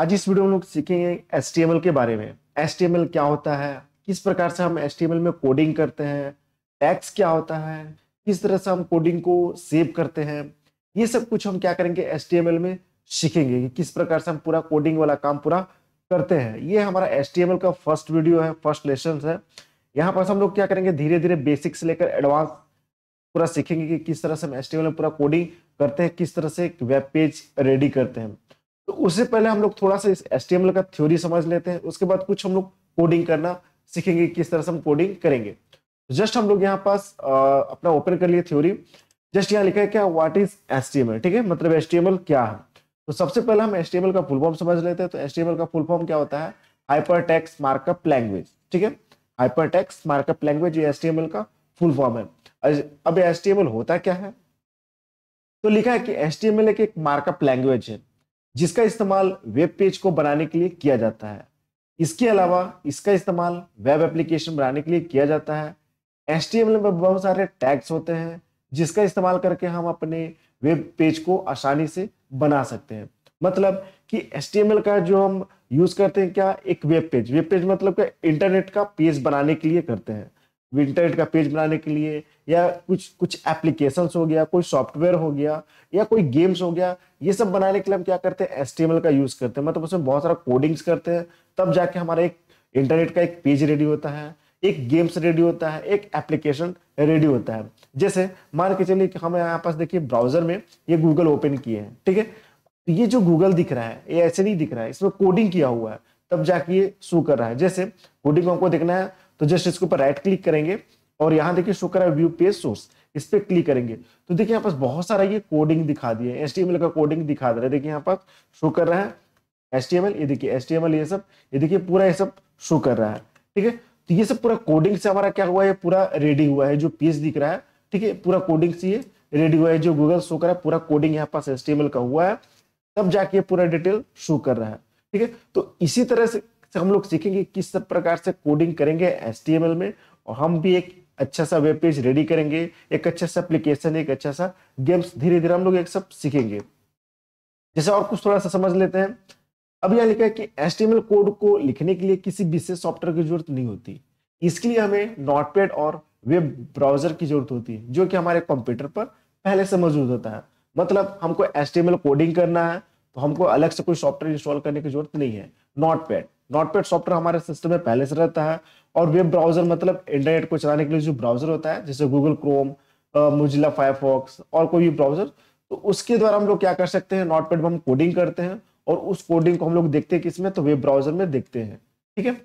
आज इस वीडियो में लोग सीखेंगे एस के बारे में एस क्या होता है किस प्रकार से हम एस में कोडिंग करते हैं टैक्स क्या होता है किस तरह से हम कोडिंग को सेव करते हैं ये सब कुछ हम क्या करेंगे एस में सीखेंगे कि किस प्रकार से हम पूरा कोडिंग वाला काम पूरा करते हैं ये हमारा एस का फर्स्ट वीडियो है फर्स्ट लेसन है यहाँ पर हम लोग क्या करेंगे धीरे धीरे बेसिक से लेकर एडवांस पूरा सीखेंगे कि किस तरह से हम एस में पूरा कोडिंग करते हैं किस तरह से एक वेब पेज रेडी करते हैं तो उससे पहले हम लोग थोड़ा सा इस एस का थ्योरी समझ लेते हैं उसके बाद कुछ हम लोग कोडिंग करना सीखेंगे किस तरह से हम कोडिंग करेंगे जस्ट हम लोग यहाँ पास आ, अपना ओपन कर लिए थ्योरी जस्ट यहाँ लिखा है क्या व्हाट इज एस ठीक है मतलब एस क्या है तो सबसे पहले हम एस का फुल फॉर्म समझ लेते हैं तो एस का फुल फॉर्म क्या होता है हाइपर टेक्स मार्कअप लैंग्वेज ठीक है हाइपर टेक्स मार्कअप लैंग्वेज ये एस का फुल फॉर्म है अब एस होता क्या है तो लिखा है कि एस एक मार्कअप लैंग्वेज है जिसका इस्तेमाल वेब पेज को बनाने के लिए किया जाता है इसके अलावा इसका इस्तेमाल वेब एप्लीकेशन बनाने के लिए किया जाता है एच में बहुत सारे टैग्स होते हैं जिसका इस्तेमाल करके हम अपने वेब पेज को आसानी से बना सकते हैं मतलब कि एल का जो हम यूज करते हैं क्या एक वेब पेज वेब पेज मतलब क्या इंटरनेट का पेज बनाने के लिए करते हैं विंटरनेट का पेज बनाने के लिए या कुछ कुछ एप्लीकेशंस हो गया कोई सॉफ्टवेयर हो गया या कोई गेम्स हो गया ये सब बनाने के लिए हम क्या करते हैं एस का यूज करते हैं मतलब उसमें बहुत सारा कोडिंग्स करते हैं तब जाके हमारा एक इंटरनेट का एक पेज रेडी होता है एक गेम्स रेडी होता है एक एप्लीकेशन रेडी होता है जैसे मान के चलिए कि हम यहाँ पास देखिए ब्राउजर में ये गूगल ओपन किए हैं ठीक है ये जो गूगल दिख रहा है ये ऐसे नहीं दिख रहा है इसमें कोडिंग किया हुआ है तब जाके ये शो कर रहा है जैसे कोडिंग हमको देखना है तो जस्ट इसके ऊपर राइट क्लिक करेंगे और यहाँ देखिए शुक्र है व्यू पेज सोर्स इस पर क्लिक करेंगे तो देखिए यहाँ पास बहुत सारा ये कोडिंग दिखा दिए एस टी का कोडिंग दिखा दे रहा है देखिए यहाँ पास शो कर रहा है एस टी एम ये देखिए एस टी ये सब ये देखिए पूरा ये सब शो कर रहा है ठीक है तो ये सब पूरा कोडिंग से हमारा क्या हुआ है पूरा रेडी हुआ है जो पेज दिख रहा है ठीक है पूरा कोडिंग से ये रेडी हुआ है जो गूगल शो कर रहा है पूरा कोडिंग यहाँ पास एस का हुआ है तब जाके पूरा डिटेल शो कर रहा है ठीक है तो इसी तरह से अच्छा हम लोग सीखेंगे किस सब प्रकार से कोडिंग करेंगे एस में और हम भी एक अच्छा सा वेब पेज रेडी करेंगे एक अच्छा सा एप्लीकेशन एक अच्छा सा गेम्स धीरे धीरे हम लोग एक सब सीखेंगे जैसे और कुछ थोड़ा सा समझ लेते हैं अब यहाँ लिखा है कि एस कोड को लिखने के लिए किसी विशेष सॉफ्टवेयर की जरूरत नहीं होती इसके लिए हमें नोटपैड और वेब ब्राउजर की जरूरत होती है जो कि हमारे कंप्यूटर पर पहले से मौजूद होता है मतलब हमको एस कोडिंग करना है तो हमको अलग से कोई सॉफ्टवेयर इंस्टॉल करने की जरूरत नहीं है नोट नोटपैड सॉफ्टवेयर हमारे सिस्टम में पहले से रहता है और वेब ब्राउजर मतलब इंटरनेट को चलाने के लिए जो ब्राउजर होता है जैसे गूगल क्रोम मुजिला फायरफॉक्स और कोई भी ब्राउजर तो उसके द्वारा हम लोग क्या कर सकते हैं नोटपैड में हम कोडिंग करते हैं और उस कोडिंग को हम लोग देखते हैं किसमें तो वेब ब्राउजर में देखते हैं ठीक है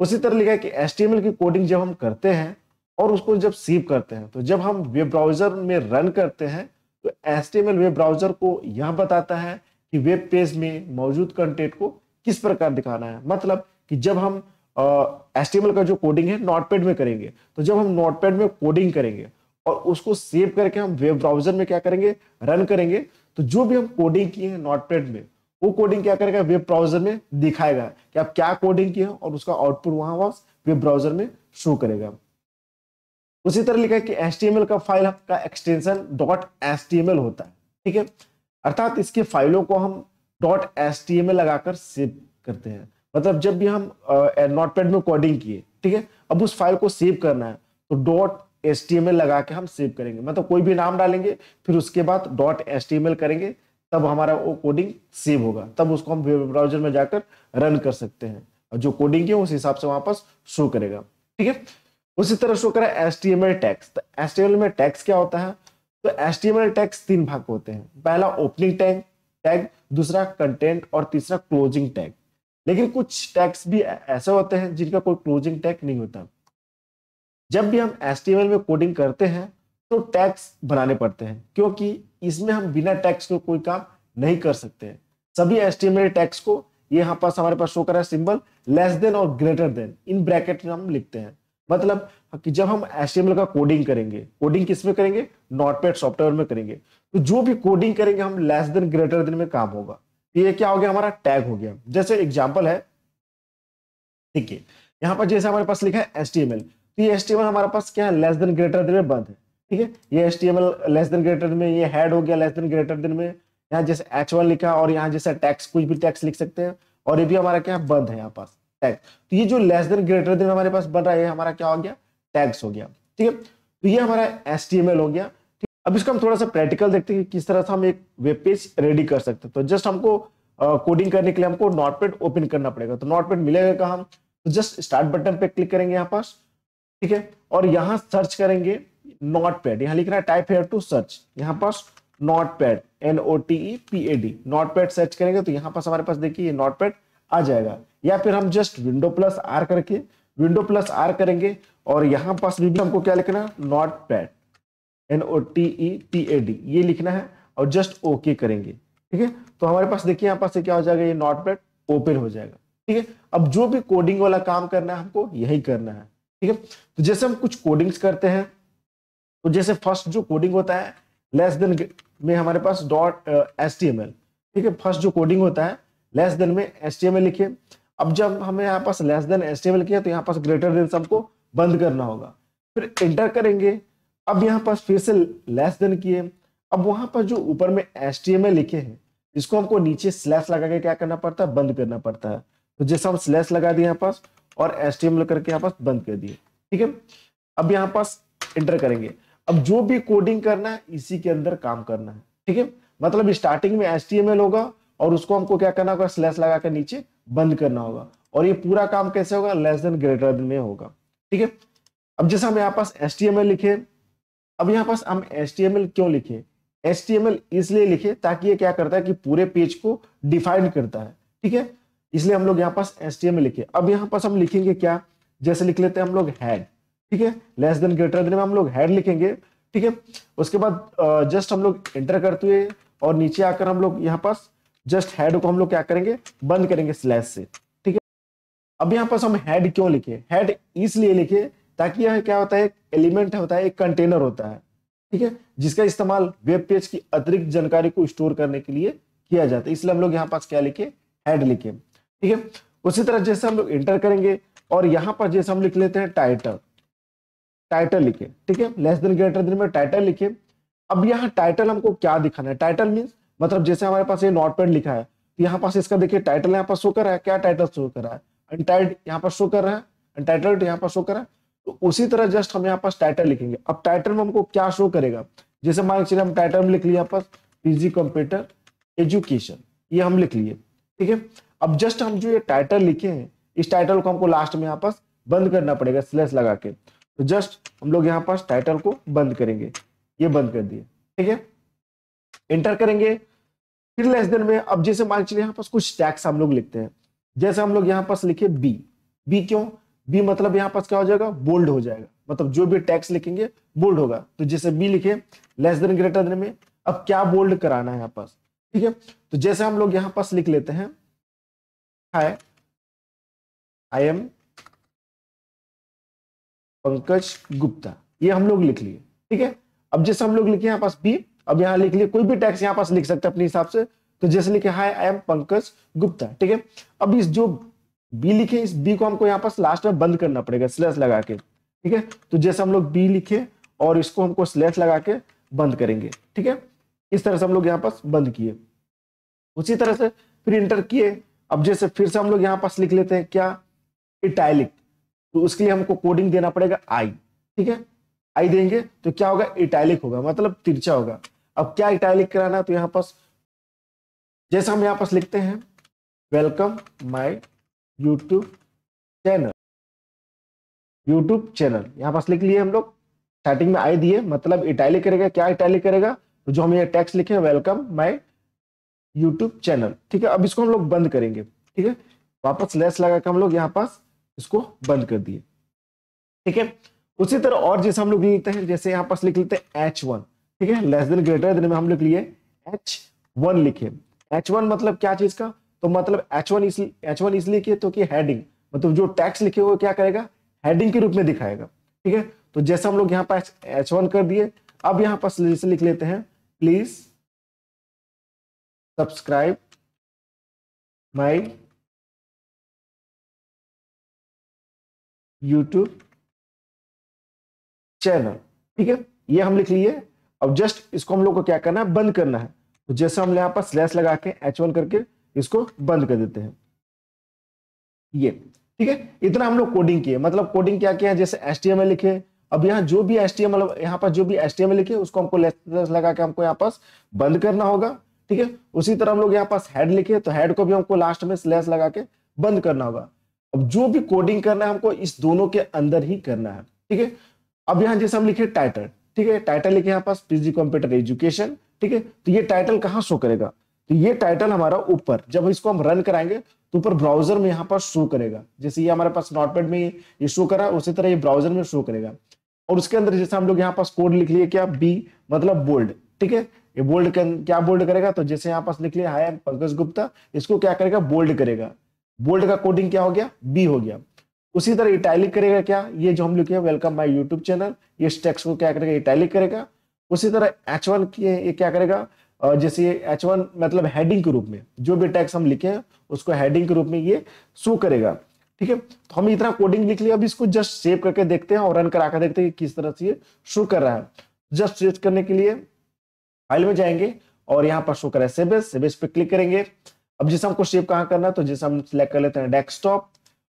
उसी तरह लिखा है कि एस की कोडिंग जब हम करते हैं और उसको जब सेव करते हैं तो जब हम वेब ब्राउजर में रन करते हैं तो एस वेब ब्राउजर को यह बताता है कि वेब पेज में मौजूद कंटेंट को किस प्रकार दिखाना है मतलब कि जब हम एस uh, का जो कोडिंग है नोटपैड में करेंगे तो जब हम नोटपैड में कोडिंग करेंगे और उसको सेव करके हम वेब ब्राउजर में क्या करेंगे रन करेंगे तो जो भी हम कोडिंग किए हैं नोटपैड में वो कोडिंग क्या करेगा वेब ब्राउजर में दिखाएगा कि आप क्या कोडिंग किए और उसका आउटपुट वहां वापस वेब ब्राउजर में शो करेगा उसी तरह लिखा है कि एस का फाइल का एक्सटेंशन डॉट एस होता है ठीक है अर्थात इसके फाइलों को हम डॉट एस टी एम लगाकर सेव करते हैं मतलब जब भी हम नोट पैड में कोडिंग किए ठीक है अब उस फाइल को सेव करना है तो dot S T M L लगा के हम सेव करेंगे मतलब कोई भी नाम डालेंगे फिर उसके बाद dot S T M L करेंगे तब हमारा वो कोडिंग सेव होगा तब उसको हम वेब ब्राउजर में जाकर रन कर सकते हैं और जो कोडिंग है उस हिसाब से वहां पर शो करेगा ठीक है उसी तरह शो करें S T M L tags तो एस टी एम एल में टैक्स क्या होता है तो S T M L tags तीन भाग होते हैं पहला ओपनिंग टैग टैग दूसरा कंटेंट और तीसरा क्लोजिंग टैग लेकिन कुछ टैग्स भी ऐसे होते हैं जिनका कोई क्लोजिंग टैग नहीं होता जब भी हम एस में कोडिंग करते हैं तो टैक्स बनाने पड़ते हैं क्योंकि इसमें हम बिना टैक्स के को कोई काम नहीं कर सकते हैं सभी एस टैक्स को यहाँ पास हमारे पास शो करा सिंबल लेस देन और ग्रेटर देन इन ब्रैकेट में हम लिखते हैं मतलब कि जब हम एल का कोडिंग करेंगे कोडिंग किस में करेंगे नॉटपेड सॉफ्टवेयर में करेंगे तो जो भी कोडिंग करेंगे हम लेस देन ग्रेटर देन में काम होगा तो ये क्या हो गया हमारा टैग हो गया जैसे एग्जाम्पल है देखिए यहाँ पर जैसे हमारे पास लिखा है एस तो ये एस हमारे पास क्या है लेस देन ग्रेटर देन में बंद है ठीक है ये एस लेस देन ग्रेटर में ये हेड हो गया लेस देन ग्रेटर देन में यहाँ जैसे एच लिखा और यहाँ जैसे टैक्स कुछ भी टैक्स लिख सकते हैं और ये भी हमारा क्या है बंद है यहाँ पास टैक्स तो ये जो लेस देन ग्रेटर देन हमारे पास बन रहा है हमारा क्या हो गया टैक्स हो गया ठीक है तो ये हमारा एस हो गया अब इसका हम थोड़ा सा प्रैक्टिकल देखते हैं कि किस तरह से हम एक वेब पेज रेडी कर सकते हैं तो जस्ट हमको कोडिंग uh, करने के लिए हमको नोटपैड ओपन करना पड़ेगा तो नोटपैड मिलेगा कहा हम तो जस्ट स्टार्ट बटन पे क्लिक करेंगे यहाँ पास ठीक है और यहाँ सर्च करेंगे नोटपैड यहाँ लिख रहा है टाइप हेयर टू सर्च यहाँ पास notepad N O T E P A D notepad search करेंगे तो यहाँ पास हमारे पास देखिए नोटपैड आ जाएगा या फिर हम जस्ट विंडो प्लस आर करके विंडो प्लस आर करेंगे और यहाँ पास भी हमको क्या लिखना है notepad N O T E T A D ये लिखना है और जस्ट ओके करेंगे ठीक है तो हमारे पास देखिए यहाँ पास क्या हो जाएगा ये नॉट पैड ओपन हो जाएगा ठीक है अब जो भी कोडिंग वाला काम करना है हमको यही करना है ठीक है तो जैसे हम कुछ कोडिंग्स करते हैं तो जैसे फर्स्ट जो कोडिंग होता है लेस देन में हमारे पास dot S T M L ठीक है फर्स्ट जो कोडिंग होता है लेस देन में एस लिखिए अब जब हमें यहाँ पास लेस देन एस किया तो यहाँ पास ग्रेटर देन सबको बंद करना होगा फिर इंटर करेंगे अब यहाँ पास फिर से लेस देन किए अब वहां पर जो ऊपर में एस लिखे हैं इसको हमको नीचे स्लैश लगा के क्या करना पड़ता है बंद करना पड़ता है तो जैसे हम स्लैश लगा दिए यहाँ पास और एस टी एम करके यहाँ पास बंद कर दिए ठीक है अब यहाँ पास इंटर करेंगे अब जो भी कोडिंग करना है इसी के अंदर काम करना है ठीक है मतलब स्टार्टिंग में एस टी एम एल होगा और उसको हमको क्या करना होगा स्लैश लगा कर नीचे बंद करना होगा और ये पूरा काम कैसे होगा लेस देन ग्रेटर देन में होगा ठीक है अब जैसे हम यहाँ पास एस लिखे अब यहाँ पास हम एस क्यों लिखे एस इसलिए लिखे ताकि ये क्या करता है कि पूरे पेज को डिफाइन करता है ठीक है इसलिए हम लोग यहाँ पास एस लिखे अब यहाँ पास हम लिखेंगे क्या जैसे लिख लेते हैं हम लोग हैड ठीक है लेस देन ग्रेटर देन में हम लोग हैड लिखेंगे ठीक है उसके बाद जस्ट हम लोग एंटर करते हुए और नीचे आकर हम लोग यहाँ पास जस्ट हेड को हम लोग क्या करेंगे बंद करेंगे स्लैश से ठीक है अब यहाँ पर हम हेड क्यों लिखे हेड इसलिए लिखे ताकि यह क्या होता है एलिमेंट होता है एक कंटेनर होता है ठीक है जिसका इस्तेमाल वेब पेज की अतिरिक्त जानकारी को स्टोर करने के लिए किया जाता है इसलिए हम लोग यहाँ पास क्या लिखे हेड लिखे ठीक है उसी तरह जैसे हम लोग इंटर करेंगे और यहाँ पर जैसे हम लिख लेते हैं टाइटल टाइटल लिखे ठीक है लेस देन ग्रेटर देन में टाइटल लिखे अब यहाँ टाइटल हमको क्या दिखाना है टाइटल मीन्स मतलब जैसे हमारे पास ये नोट पैड लिखा है तो यहाँ पास इसका देखिए टाइटल यहाँ पर शो कर रहा है क्या टाइटल शो कर रहा है अनटाइट यहाँ पर शो कर रहा है अनटाइटल्ड यहाँ पर शो कर रहा है तो उसी तरह जस्ट हम यहाँ पास टाइटल लिखेंगे अब टाइटल में हमको क्या शो करेगा जैसे मान लीजिए हम टाइटल में लिख लिया यहाँ पर पीजी कंप्यूटर एजुकेशन ये हम लिख लिए ठीक है अब जस्ट हम जो ये टाइटल लिखे हैं इस टाइटल को हमको लास्ट में यहाँ पास बंद करना पड़ेगा स्लेस लगा के तो जस्ट हम लोग यहाँ पास टाइटल को बंद करेंगे ये बंद कर दिए ठीक है एंटर करेंगे फिर लेस देन में अब जैसे मान चलिए यहाँ पास कुछ टैक्स हम लोग लिखते हैं जैसे हम लोग यहाँ पास लिखे बी बी क्यों बी मतलब यहाँ पास क्या हो जाएगा बोल्ड हो जाएगा मतलब जो भी टैक्स लिखेंगे बोल्ड होगा तो जैसे बी लिखे लेस देन ग्रेटर देन में अब क्या बोल्ड कराना है यहाँ पास ठीक है तो जैसे हम लोग यहाँ पास लिख लेते हैं hi I am Pankaj Gupta ये हम लोग लिख लिए ठीक है अब जैसे हम लोग लिखे यहाँ पास बी अब यहाँ लिख लिया कोई भी टैक्स यहाँ पास लिख सकते हैं अपने हिसाब से तो जैसे लिखे hi I am Pankaj Gupta ठीक है अब इस जो बी लिखे इस बी को हमको यहाँ पास लास्ट में बंद करना पड़ेगा स्लैस लगा के ठीक है तो जैसे हम लोग बी लिखे और इसको हमको स्लेस लगा के बंद करेंगे ठीक है इस तरह से हम लोग यहाँ पास बंद किए उसी तरह से फिर इंटर किए अब जैसे फिर से हम लोग यहाँ पास लिख लेते हैं क्या इटैलिक तो उसके लिए हमको कोडिंग देना पड़ेगा आई ठीक है आई देंगे तो क्या होगा इटैलिक होगा मतलब तिरछा होगा अब क्या इटैलिक कराना है तो यहाँ पास जैसा हम यहाँ पास लिखते हैं welcome my YouTube channel YouTube channel यहाँ पास लिख लिए हम लोग स्टार्टिंग में आई दिए मतलब इटैलिक करेगा क्या इटैलिक करेगा तो जो हम ये टैक्स लिखे वेलकम माई यूट्यूब चैनल ठीक है अब इसको हम लोग बंद करेंगे ठीक है वापस लेस लगा के हम लोग यहाँ पास इसको बंद कर दिए ठीक है उसी तरह और जैसे हम लोग लिखते हैं जैसे यहाँ पास लिख लेते हैं एच वन ठीक है लेस देन ग्रेटर देन में हम लोग लिए एच वन लिखे एच वन मतलब क्या चीज का तो मतलब एच वन इसलिए एच वन इसलिए किए तो कि हेडिंग मतलब जो टैक्स लिखे हुए क्या करेगा हेडिंग के रूप में दिखाएगा ठीक है तो जैसे हम लोग यहाँ पास एच वन कर दिए अब यहाँ पास जैसे लिख लेते हैं please subscribe my YouTube channel ठीक है ये हम लिख लिए अब जस्ट इसको हम लोग को क्या करना है बंद करना है तो जैसे हम यहाँ पर स्लैश लगा के एच वन करके इसको बंद कर देते हैं ये ठीक है इतना हम लोग कोडिंग किए मतलब कोडिंग क्या किया जैसे एस टी एम लिखे अब यहाँ जो भी एस टी एम यहाँ पर जो भी एस टी एम लिखे उसको हमको लेस लगा के हमको यहाँ पास बंद करना होगा ठीक है उसी तरह हम लोग यहाँ पास हेड लिखे तो हेड को भी हमको लास्ट में स्लैश लगा के बंद करना होगा अब जो भी कोडिंग करना है हमको इस दोनों के अंदर ही करना है ठीक है अब यहां जैसे हम लिखे टाइटल ठीक है टाइटल लिखे यहाँ पास पीजी कंप्यूटर एजुकेशन ठीक है तो ये टाइटल कहाँ शो करेगा तो ये टाइटल हमारा ऊपर जब इसको हम रन कराएंगे तो ऊपर ब्राउजर में यहाँ पर शो करेगा जैसे ये हमारे पास नोटपैड में ये शो करा उसी तरह ये ब्राउजर में शो करेगा और उसके अंदर जैसे हम लोग यहाँ पास कोड लिख लिए क्या बी मतलब बोल्ड ठीक है ये बोल्ड क्या बोल्ड करेगा तो जैसे यहाँ पास लिख लिया हाई एम पंकज गुप्ता इसको क्या करेगा बोल्ड करेगा बोल्ड का कोडिंग क्या हो गया बी हो गया उसी तरह इटैलिक करेगा क्या ये जो हम लिखे वेलकम माई यूट्यूब चैनल ये टेक्स्ट को क्या करेगा इटैलिक करेगा उसी तरह एच वन ये क्या करेगा जैसे ये एच वन मतलब हेडिंग के रूप में जो भी टैक्स हम लिखे हैं उसको हेडिंग के रूप में ये शो करेगा ठीक है तो हम इतना कोडिंग लिख लिया अब इसको जस्ट सेव करके देखते हैं और रन करा कर देखते हैं कि किस तरह से ये शो कर रहा है जस्ट सेव करने के लिए फाइल में जाएंगे और यहाँ पर शो कर रहा है सेवेस सेवेस पे क्लिक करेंगे अब जैसे हमको सेव कहाँ करना है तो जैसे हम सिलेक्ट कर लेते हैं डेस्कटॉप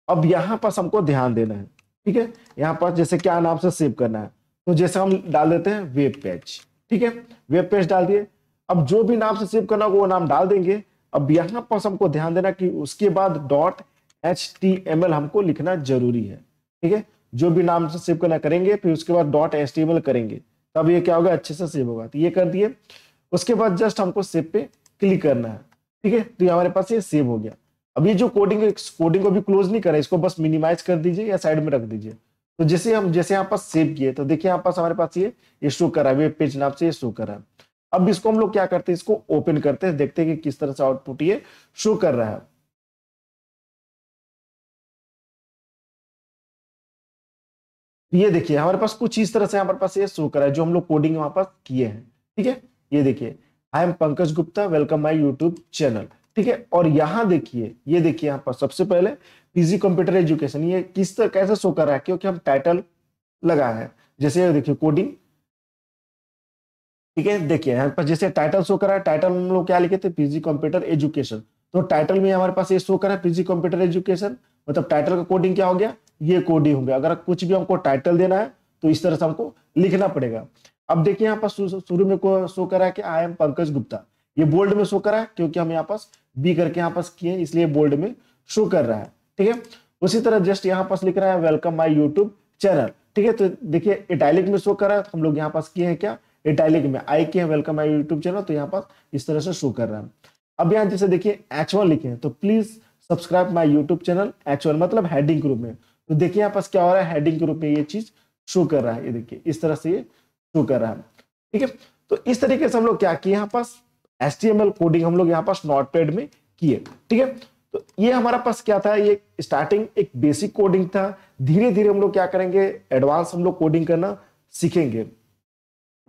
अब यहाँ पर हमको ध्यान देना है ठीक है यहाँ पर जैसे क्या नाम से सेव करना है तो जैसे हम डाल देते हैं वेब पेज ठीक है वेब पेज डाल दिए अब जो भी नाम से सेव करना होगा वो नाम डाल देंगे अब यहाँ पर हमको ध्यान देना कि उसके बाद dot H T M L हमको लिखना जरूरी है ठीक है जो भी नाम से सेव करना करेंगे फिर उसके बाद dot H T M L करेंगे तब ये क्या होगा अच्छे से सेव होगा तो ये कर दिए उसके बाद जस्ट हमको सेव पे क्लिक करना है ठीक है तो ये हमारे पास ये सेव हो गया अब ये जो कोडिंग कोडिंग को भी क्लोज नहीं करा इसको बस मिनिमाइज कर दीजिए या साइड में रख दीजिए तो जैसे हम जैसे यहाँ पास सेव किए तो देखिए यहाँ पास हमारे पास ये ये शो करा वेब पेज नाम से ये शो करा अब इसको हम लोग क्या करते हैं इसको ओपन करते हैं देखते हैं कि किस तरह से आउटपुट ये शो कर रहा है ये देखिए हमारे पास कुछ इस तरह से हमारे पास ये शो करा है जो हम लोग कोडिंग वहां पास किए हैं ठीक है ये देखिए I am Pankaj Gupta welcome my YouTube channel ठीक है और यहां देखिए ये देखिए यहां पर सबसे पहले पीजी कंप्यूटर एजुकेशन ये किस तरह कैसे शो कर रहा है क्योंकि हम टाइटल लगा है जैसे देखिए कोडिंग ठीक है देखिए यहाँ पर जैसे टाइटल शो करा है टाइटल हम लोग क्या लिखे थे पीजी कंप्यूटर एजुकेशन तो टाइटल में हमारे पास ये शो करा है पीजी कंप्यूटर एजुकेशन मतलब टाइटल का कोडिंग क्या हो गया ये कोडिंग हो गया अगर कुछ भी हमको टाइटल देना है तो इस तरह से हमको लिखना पड़ेगा अब देखिए यहाँ पर शुरू में शो करा है कि आई एम पंकज गुप्ता ये बोल्ड में शो कर रहा है क्योंकि हम यहाँ पास बी करके यहाँ पास किए इसलिए बोल्ड में शो कर रहा है ठीक है उसी तरह जस्ट यहाँ पास लिख रहा है वेलकम माई यूट्यूब चैनल ठीक है तो देखिए इटैलिक में शो कर रहा है तो हम लोग यहाँ पास किए हैं क्या इटैलिक में आई के हैं वेलकम माई यूट्यूब चैनल तो यहाँ पास इस तरह से शो कर रहा है अब यहाँ जैसे देखिए एच वन लिखे हैं तो please subscribe my YouTube channel H one मतलब हेडिंग ग्रुप में तो देखिए यहाँ पास क्या हो रहा है हेडिंग के रूप में ये चीज शो कर रहा है ये देखिए इस तरह से ये शो कर रहा है ठीक है तो इस तरीके से हम लोग क्या किए यहाँ पास एस कोडिंग हम लोग यहाँ पास नोटपैड में किए ठीक है तो ये हमारा पास क्या था ये स्टार्टिंग एक बेसिक कोडिंग था धीरे धीरे हम लोग क्या करेंगे एडवांस हम लोग कोडिंग करना सीखेंगे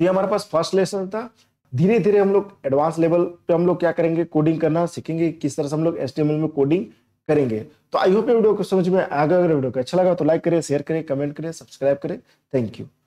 ये हमारे पास फर्स्ट लेसन था धीरे धीरे हम लोग एडवांस लेवल पे हम लोग क्या करेंगे कोडिंग करना सीखेंगे किस तरह से हम लोग एस में कोडिंग करेंगे तो आई होप ये वीडियो को समझ में आगे अगर वीडियो को अच्छा लगा तो लाइक करें शेयर करें कमेंट करें सब्सक्राइब करें थैंक यू